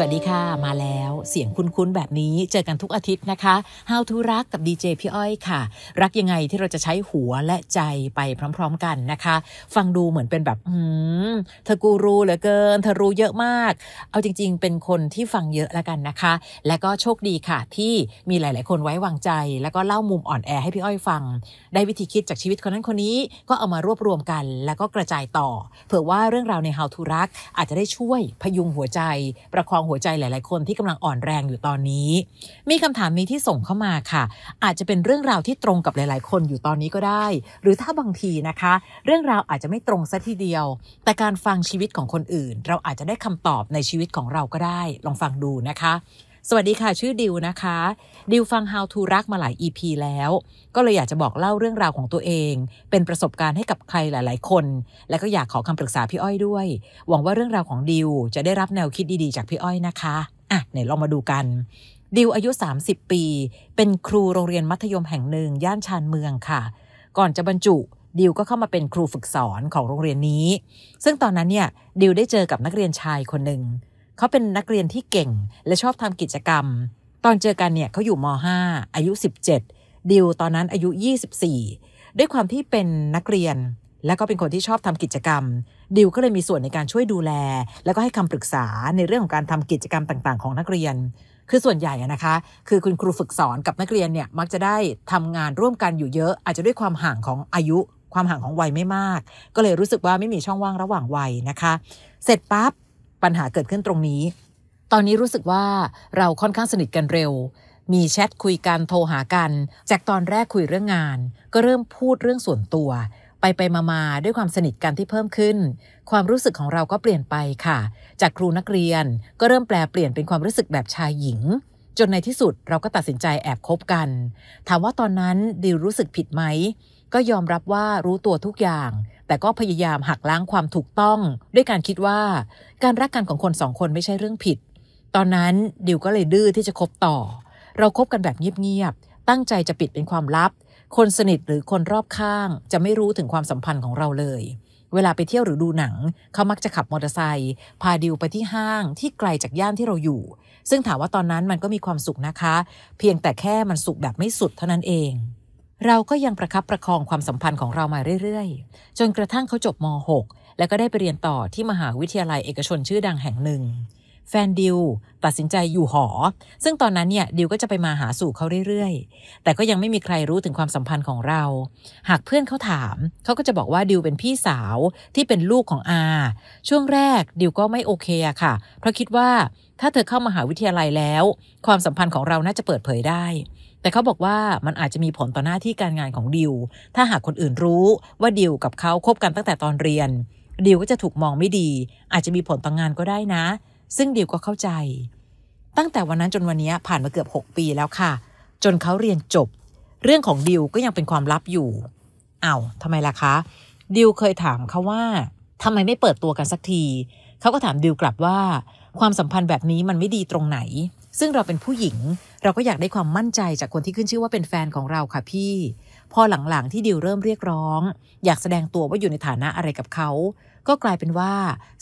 สวัสดีค่ะ มาแล้วเสียงคุ้นๆแบบนี้เจอกันทุกอาทิตย์นะคะ How to รักกับดีเจพี่อ้อยค่ะ รักยังไงที่เราจะใช้หัวและใจไปพร้อมๆกันนะคะ ฟังดูเหมือนเป็นแบบ อืมเธอกูรูเหลือเกินเธอรู้เยอะมากเอาจริงๆ เป็นคนที่ฟังเยอะแล้วกันนะคะ และก็โชคดีค่ะที่มีหลายๆ คนไว้วางใจ แล้วก็เล่ามุมอ่อนแอให้พี่อ้อยฟัง ได้วิธีคิดจากชีวิตคนนั้นคนนี้ก็เอามารวบรวมกัน แล้วก็กระจายต่อ เผื่อว่าเรื่องราวใน How to รักอาจจะได้ช่วยพยุงหัวใจประคองหัวใจหลายๆคนที่กำลังอ่อนแรงอยู่ตอนนี้ มีคำถามนี้ที่ส่งเข้ามาค่ะ อาจจะเป็นเรื่องราวที่ตรงกับหลายๆ คนอยู่ตอนนี้ก็ได้ หรือถ้าบางทีนะคะ เรื่องราวอาจจะไม่ตรงซะทีเดียว แต่การฟังชีวิตของคนอื่น เราอาจจะได้คำตอบในชีวิตของเราก็ได้ ลองฟังดูนะคะสวัสดีค่ะ ชื่อดิวนะคะดิวฟัง How to รักมาหลาย EP แล้ว ก็เลยอยากจะบอกเล่าเรื่องราวของตัวเอง เป็นประสบการณ์ให้กับใครหลายๆคน และก็อยากขอคำปรึกษาพี่อ้อยด้วย หวังว่าเรื่องราวของดิวจะได้รับแนวคิดดีๆจากพี่อ้อยนะคะ อ่ะไหนลองมาดูกันดิวอายุ 30 ปี เป็นครูโรงเรียนมัธยมแห่งหนึ่งย่านชานเมืองค่ะ ก่อนจะบรรจุดิวก็เข้ามาเป็นครูฝึกสอนของโรงเรียนนี้ ซึ่งตอนนั้นเนี่ยดิวได้เจอกับนักเรียนชายคนหนึ่งเขาเป็นนักเรียนที่เก่งและชอบทำกิจกรรม ตอนเจอกันเนี่ยเขาอยู่ม .5 อายุ 17 ดิวตอนนั้นอายุ 24 ด้วยความที่เป็นนักเรียน และก็เป็นคนที่ชอบทำกิจกรรมดิวก็เลยมีส่วนในการช่วยดูแล แล้วก็ให้คำปรึกษาในเรื่องของการทำกิจกรรมต่างๆ ของนักเรียน คือส่วนใหญ่นะคะ คือคุณครูฝึกสอนกับนักเรียนเนี่ยมักจะได้ทำงานร่วมกันอยู่เยอะ อาจจะด้วยความห่างของอายุความห่างของวัยไม่มาก ก็เลยรู้สึกว่าไม่มีช่องว่างระหว่างวัยนะคะ เสร็จปับ๊บปัญหาเกิดขึ้นตรงนี้ ตอนนี้รู้สึกว่าเราค่อนข้างสนิทกันเร็ว มีแชทคุยกันโทรหากัน จากตอนแรกคุยเรื่องงาน ก็เริ่มพูดเรื่องส่วนตัว ไปไปมามาด้วยความสนิทกันที่เพิ่มขึ้น ความรู้สึกของเราก็เปลี่ยนไปค่ะ จากครูนักเรียน ก็เริ่มแปลเปลี่ยนเป็นความรู้สึกแบบชายหญิง จนในที่สุดเราก็ตัดสินใจแอบคบกัน ถามว่าตอนนั้นดิวรู้สึกผิดไหม ก็ยอมรับว่ารู้ตัวทุกอย่างแต่ก็พยายามหักล้างความถูกต้อง ด้วยการคิดว่า การรักกันของคนสองคนไม่ใช่เรื่องผิด ตอนนั้นดิวก็เลยดื้อที่จะคบต่อ เราครบกันแบบเงียบๆตั้งใจจะปิดเป็นความลับ คนสนิทหรือคนรอบข้าง จะไม่รู้ถึงความสัมพันธ์ของเราเลย เวลาไปเที่ยวหรือดูหนัง เขามักจะขับมอเตอร์ไซค์พาดิวไปที่ห้างที่ไกลจากย่านที่เราอยู่ ซึ่งถามว่าตอนนั้นมันก็มีความสุขนะคะ เพียงแต่แค่มันสุขแบบไม่สุดเท่านั้นเองเราก็ยังประคับประคองความสัมพันธ์ของเรามาเรื่อยๆ จนกระทั่งเขาจบม .6 แล้วก็ได้ไปเรียนต่อที่มหาวิทยาลัยเอกชนชื่อดังแห่งหนึ่ง แฟนดิวตัดสินใจอยู่หอ ซึ่งตอนนั้นเนี่ยดิวก็จะไปมาหาสู่เขาเรื่อยๆ แต่ก็ยังไม่มีใครรู้ถึงความสัมพันธ์ของเรา หากเพื่อนเขาถาม เขาก็จะบอกว่าดิวเป็นพี่สาวที่เป็นลูกของอาช่วงแรกดิวก็ไม่โอเคอะค่ะ เพราะคิดว่าถ้าเธอเข้ามาหาวิทยาลัยแล้ว ความสัมพันธ์ของเราน่าจะเปิดเผยได้แต่เขาบอกว่ามันอาจจะมีผลต่อหน้าที่การงานของดิว ถ้าหากคนอื่นรู้ว่าดิวกับเขาคบกันตั้งแต่ตอนเรียนดิวก็จะถูกมองไม่ดี อาจจะมีผลต่องงานก็ได้นะ ซึ่งดิวก็เข้าใจ ตั้งแต่วันนั้นจนวันนี้ผ่านมาเกือบ 6 ปีแล้วค่ะ จนเขาเรียนจบ เรื่องของดิวก็ยังเป็นความลับอยู่อา้าวทำไมล่ะคะดิวเคยถามเขาว่าทำไมไม่เปิดตัวกันสักทีเขาก็ถามดิวกลับว่า ความสัมพันธ์แบบนี้มันไม่ดีตรงไหน ซึ่งเราเป็นผู้หญิงเราก็อยากได้ความมั่นใจจากคนที่ขึ้นชื่อว่าเป็นแฟนของเราค่ะพี่ พอหลังๆ ที่ดิวเริ่มเรียกร้อง อยากแสดงตัวว่าอยู่ในฐานะอะไรกับเขา ก็กลายเป็นว่า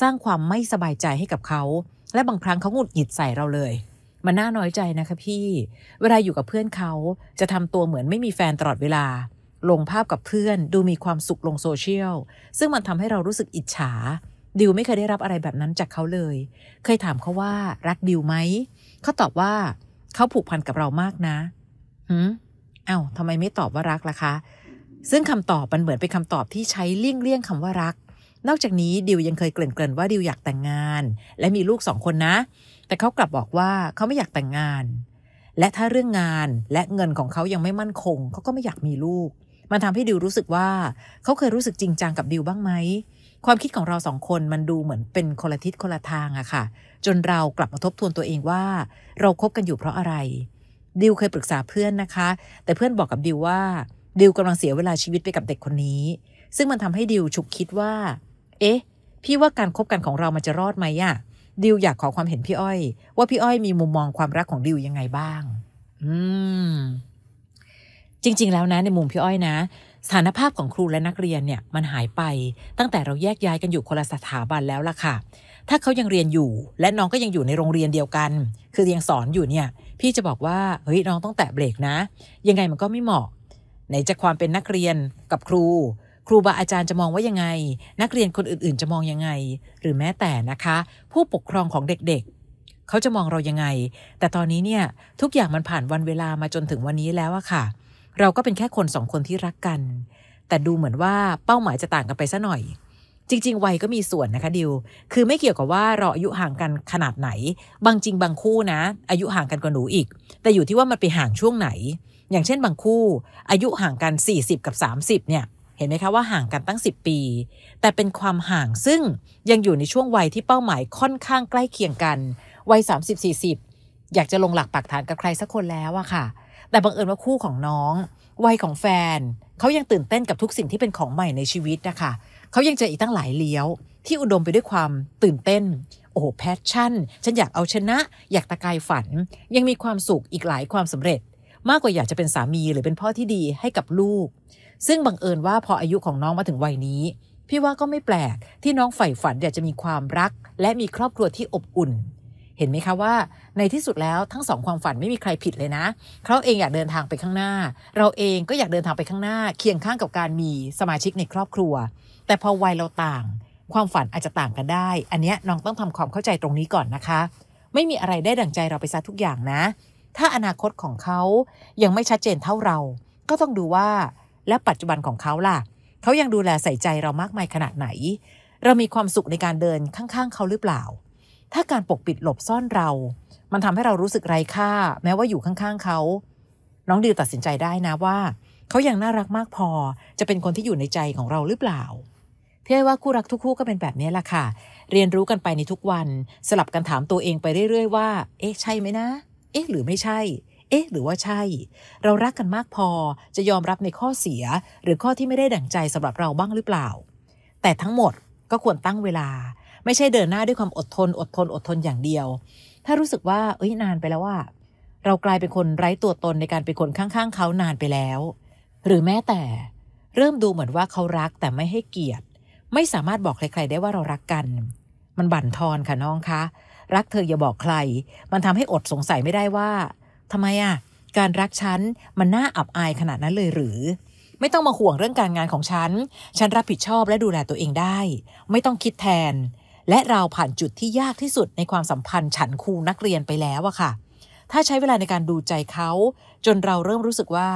สร้างความไม่สบายใจให้กับเขา และบางครั้งเขาหงุดหงิดใส่เราเลย มันน่าน้อยใจนะคะพี่ เวลาอยู่กับเพื่อนเขา จะทำตัวเหมือนไม่มีแฟนตลอดเวลา ลงภาพกับเพื่อน ดูมีความสุขลงโซเชียลซึ่งมันทำให้เรารู้สึกอิจฉาดิวไม่เคยได้รับอะไรแบบนั้นจากเขาเลย เคยถามเขาว่ารักดิวไหมเขาตอบว่าเขาผูกพันกับเรามากนะหืมอ้าวทำไมไม่ตอบว่ารักล่ะคะ ซึ่งคำตอบมันเหมือนเป็นคำตอบที่ใช้เลี่ยงเลี่ยงคำว่ารัก นอกจากนี้ดิวยังเคยเกริ่นเกิ่นว่าดิวอยากแต่งงาน และมีลูกสองคนนะ แต่เขากลับบอกว่าเขาไม่อยากแต่งงาน และถ้าเรื่องงานและเงินของเขายังไม่มั่นคงเขาก็ไม่อยากมีลูก มันทำให้ดิวรู้สึกว่า เขาเคยรู้สึกจริงจังกับดิวบ้างไหมความคิดของเราสองคนมันดูเหมือนเป็นคนละทิศคนละทางอะค่ะจนเรากลับมาทบทวนตัวเองว่า เราครบกันอยู่เพราะอะไร ดิวเคยปรึกษาเพื่อนนะคะ แต่เพื่อนบอกกับดิวว่าดิวกำลังเสียเวลาชีวิตไปกับเด็กคนนี้ ซึ่งมันทำให้ดิวฉุกคิดว่า เอ๊ะ พี่ว่าการครบกันของเรามันจะรอดไหมอะดิวอยากขอความเห็นพี่อ้อย ว่าพี่อ้อยมีมุมมองความรักของดิวยังไงบ้าง อืม จริงๆแล้วนะในมุมพี่อ้อยนะสถานภาพของครูและนักเรียนเนี่ยมันหายไปตั้งแต่เราแยกย้ายกันอยู่คนละสถาบันแล้วล่ะค่ะถ้าเขายังเรียนอยู่และน้องก็ยังอยู่ในโรงเรียนเดียวกัน คือยังสอนอยู่เนี่ยพี่จะบอกว่าเฮ้ยน้องต้องแตะเบรกนะ ยังไงมันก็ไม่เหมาะ ไหนจะความเป็นนักเรียนกับครู ครูบาอาจารย์จะมองว่ายังไง นักเรียนคนอื่นๆจะมองยังไง หรือแม้แต่นะคะ ผู้ปกครองของเด็กๆเขาจะมองเรายังไง แต่ตอนนี้เนี่ยทุกอย่างมันผ่านวันเวลามาจนถึงวันนี้แล้วอะค่ะเเราก็เป็นแค่คนสองคนที่รักกัน แต่ดูเหมือนว่าเป้าหมายจะต่างกันไปซะหน่อย จริงๆวัยก็มีส่วนนะคะดิว คือไม่เกี่ยวกับว่า เราอายุห่างกันขนาดไหน บางจริง บางคู่นะ อายุห่างกันกว่าหนูอีก แต่อยู่ที่ว่ามันไปห่างช่วงไหน อย่างเช่น บางคู่อายุห่างกัน 40 กับ 30เนี่ยเห็นไหมคะว่าห่างกันตั้ง 10 ปี แต่เป็นความห่างซึ่งยังอยู่ในช่วงวัยที่เป้าหมายค่อนข้างใกล้เคียงกันวัย30-40 อยากจะลงหลักปักฐานกับใครสักคนแล้วอะค่ะแต่บังเอิญว่าคู่ของน้อง วัยของแฟนเขายังตื่นเต้นกับทุกสิ่งที่เป็นของใหม่ในชีวิตนะคะเขายังเจออีกตั้งหลายเลี้ยวที่อุดมไปด้วยความตื่นเต้น โอ้โหแพชชั่นฉันอยากเอาชนะ อยากตะกายฝัน ยังมีความสุขอีกหลายความสำเร็จ มากกว่าอยากจะเป็นสามีหรือเป็นพ่อที่ดีให้กับลูกซึ่งบังเอิญว่าพออายุของน้องมาถึงวัยนี้ พี่ว่าก็ไม่แปลกที่น้องใฝ่ฝันอยากจะมีความรัก และมีครอบครัวที่อบอุ่นเห็นไหมคะว่าในที่สุดแล้วทั้งสองความฝันไม่มีใครผิดเลยนะ เขาเองอยากเดินทางไปข้างหน้า เราเองก็อยากเดินทางไปข้างหน้าเคียงข้างกับการมีสมาชิกในครอบครัว แต่พอวัยเราต่าง ความฝันอาจจะต่างกันได้ อันนี้น้องต้องทำความเข้าใจตรงนี้ก่อนนะคะ ไม่มีอะไรได้ดั่งใจเราไปซะทุกอย่างนะ ถ้าอนาคตของเขายังไม่ชัดเจนเท่าเรา ก็ต้องดูว่าและปัจจุบันของเขาล่ะเขายังดูแลใส่ใจเรามากมายขนาดไหน เรามีความสุขในการเดินข้างๆเขาหรือเปล่าถ้าการปกปิดหลบซ่อนเรา มันทำให้เรารู้สึกไร้ค่าแม้ว่าอยู่ข้างๆเขา น้องดิวตัดสินใจได้นะว่า เขายังน่ารักมากพอ จะเป็นคนที่อยู่ในใจของเราหรือเปล่าพี่อ้ว่าคู่รักทุกคู่ก็เป็นแบบนี้แหละค่ะเรียนรู้กันไปในทุกวัน สลับกันถามตัวเองไปเรื่อยๆว่าเอ๊ะใช่ไหมนะเอ๊ะหรือไม่ใช่เอ๊ะหรือว่าใช่ เรารักกันมากพอจะยอมรับในข้อเสีย หรือข้อที่ไม่ได้ดั่งใจสำหรับเราบ้างหรือเปล่า แต่ทั้งหมดก็ควรตั้งเวลาไม่ใช่เดินหน้าด้วยความอดทน อดทน อดทน อย่างเดียว ถ้ารู้สึกว่า เอ้ย นานไปแล้วว่า เรากลายเป็นคนไร้ตัวตนในการเป็นคนข้างๆ เขานานไปแล้ว หรือแม้แต่เริ่มดูเหมือนว่าเขารักแต่ไม่ให้เกียรติ ไม่สามารถบอกใครๆ ได้ว่าเรารักกัน มันบั่นทอนค่ะน้องคะ รักเธออย่าบอกใคร มันทำให้อดสงสัยไม่ได้ว่า ทำไมอ่ะ การรักฉันมันน่าอับอายขนาดนั้นเลยหรือ ไม่ต้องมาห่วงเรื่องการงานของฉัน ฉันรับผิดชอบและดูแลตัวเองได้ ไม่ต้องคิดแทนและเราผ่านจุดที่ยากที่สุด ในความสัมพันธ์ฉันครูนักเรียนไปแล้วอะค่ะ ถ้าใช้เวลาในการดูใจเขา จนเราเริ่มรู้สึกว่า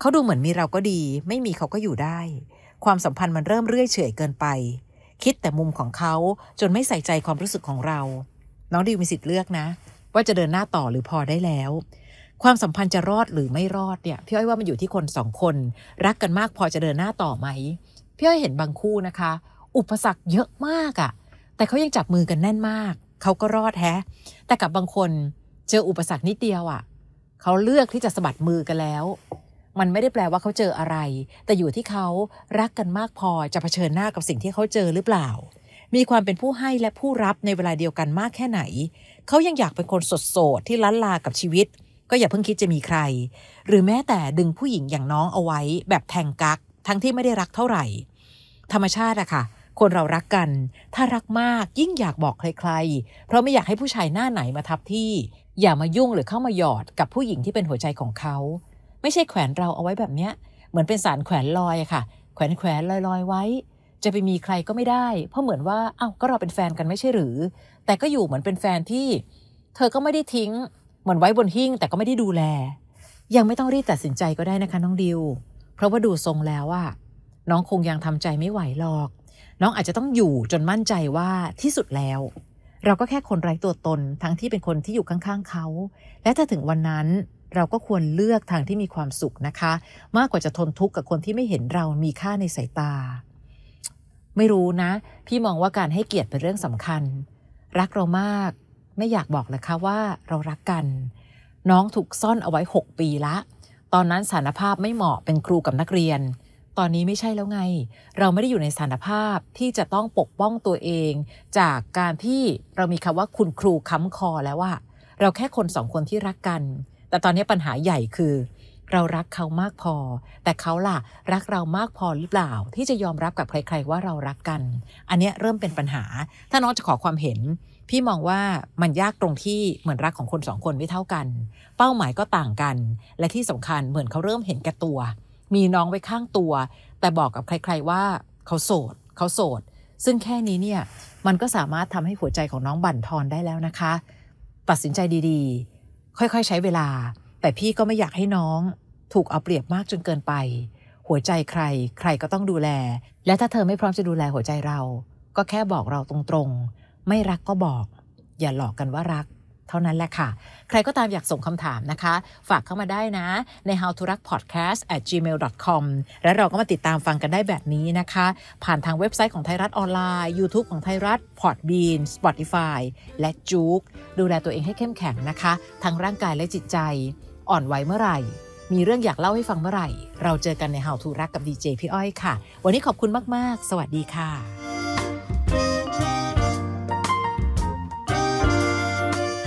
เขาดูเหมือนมีเราก็ดี ไม่มีเขาก็อยู่ได้ ความสัมพันธ์มันเริ่มเรื่อยเฉยเกินไป คิดแต่มุมของเขาจนไม่ใส่ใจความรู้สึกของเรา น้องดิวมีสิทธิ์เลือกนะ ว่าจะเดินหน้าต่อหรือพอได้แล้ว ความสัมพันธ์จะรอดหรือไม่รอดเนี่ยพี่อ้อยว่ามันอยู่ที่คนสองคน รักกันมากพอจะเดินหน้าต่อไหมพี่อ้อยเห็นบางคู่นะคะอุปสรรคเยอะมากอะ่ะ แต่เขายังจับมือกันแน่นมาก เขาก็รอดแฮะแต่กับบางคนเจออุปสรรคนิดเดียวอะ่ะเขาเลือกที่จะสะบัดมือกันแล้ว มันไม่ได้แปลว่าเขาเจออะไร แต่อยู่ที่เขารักกันมากพอจะเผชิญหน้ากับสิ่งที่เขาเจอหรือเปล่า มีความเป็นผู้ให้และผู้รับในเวลาเดียวกันมากแค่ไหน เขายังอยากเป็นคนสดๆที่ล้นลากับชีวิต ก็อย่าเพิ่งคิดจะมีใคร หรือแม้แต่ดึงผู้หญิงอย่างน้องเอาไว้ แบบแทงกักทั้งที่ไม่ได้รักเท่าไหร่ ธรรมชาติอะค่ะคนเรารักกัน ถ้ารักมากยิ่งอยากบอกใครๆ เพราะไม่อยากให้ผู้ชายหน้าไหนมาทับที่ อย่ามายุ่งหรือเข้ามาหยอดกับผู้หญิงที่เป็นหัวใจของเขา ไม่ใช่แขวนเราเอาไว้แบบเนี้ย เหมือนเป็นสารแขวนลอยค่ะ แขวนแขวนลอยลอยไว้ จะไปมีใครก็ไม่ได้ เพราะเหมือนว่า เอา้า ก็เราเป็นแฟนกันไม่ใช่หรือ แต่ก็อยู่เหมือนเป็นแฟนที่ เธอก็ไม่ได้ทิ้ง เหมือนไว้บนหิ้ง แต่ก็ไม่ได้ดูแล ยังไม่ต้องรีบตัดสินใจก็ได้นะคะน้องดิว เพราะว่าดูทรงแล้วอะน้องคงยังทำใจไม่ไหวหรอกน้องอาจจะต้องอยู่จนมั่นใจว่าที่สุดแล้ว เราก็แค่คนไร้ตัวตนทั้งที่เป็นคนที่อยู่ข้าง ๆ เขา และถ้าถึงวันนั้นเราก็ควรเลือกทางที่มีความสุขนะคะ มากกว่าจะทนทุกข์กับคนที่ไม่เห็นเรามีค่าในสายตา ไม่รู้นะ พี่มองว่าการให้เกียรติเป็นเรื่องสำคัญ รักเรามากไม่อยากบอกเลยค่ะว่าเรารักกัน น้องถูกซ่อนเอาไว้ 6 ปีละ ตอนนั้นสารภาพไม่เหมาะเป็นครูกับนักเรียนตอนนี้ไม่ใช่แล้วไง เราไม่ได้อยู่ในสถานภาพที่จะต้องปกป้องตัวเอง จากการที่เรามีคำว่าคุณครูค้าคอแล้วว่า เราแค่คนสองคนที่รักกัน แต่ตอนนี้ปัญหาใหญ่คือ เรารักเขามากพอ แต่เขาล่ะรักเรามากพอหรือเปล่าที่จะยอมรับกับใครๆ ว่าเรารักกัน อันนี้เริ่มเป็นปัญหา ถ้าน้องจะขอความเห็น พี่มองว่ามันยากตรงที่เหมือนรักของคนสองคนไม่เท่ากัน เป้าหมายก็ต่างกัน และที่สำคัญเหมือนเขาเริ่มเห็นแก่ตัวมีน้องไว้ข้างตัว แต่บอกกับใครๆว่า เขาโสดเขาโสด ซึ่งแค่นี้เนี่ยมันก็สามารถทำให้หัวใจของน้องบั่นทอนได้แล้วนะคะตัดสินใจดีๆ ค่อยๆใช้เวลา แต่พี่ก็ไม่อยากให้น้องถูกเอาเปรียบมากจนเกินไป หัวใจใคร ใครก็ต้องดูแล และถ้าเธอไม่พร้อมจะดูแลหัวใจเรา ก็แค่บอกเราตรงๆ ไม่รักก็บอก อย่าหลอกกันว่ารักท่านั้นแหละค่ะ ใครก็ตามอยากส่งคำถามนะคะ ฝากเข้ามาได้นะใน how to รัก podcast at gmail com และเราก็มาติดตามฟังกันได้แบบนี้นะคะ ผ่านทางเว็บไซต์ของไทยรัฐออนไลน์ YouTube ของไทยรัฐ Podbean Spotify และจูกดูแลตัวเองให้เข้มแข็งนะคะ ทั้งร่างกายและจิตใจ อ่อนไหวเมื่อไหร่ มีเรื่องอยากเล่าให้ฟังเมื่อไหร่ เราเจอกันใน How to รักกับดีเจพี่อ้อยค่ะ วันนี้ขอบคุณมากๆ สวัสดีค่ะ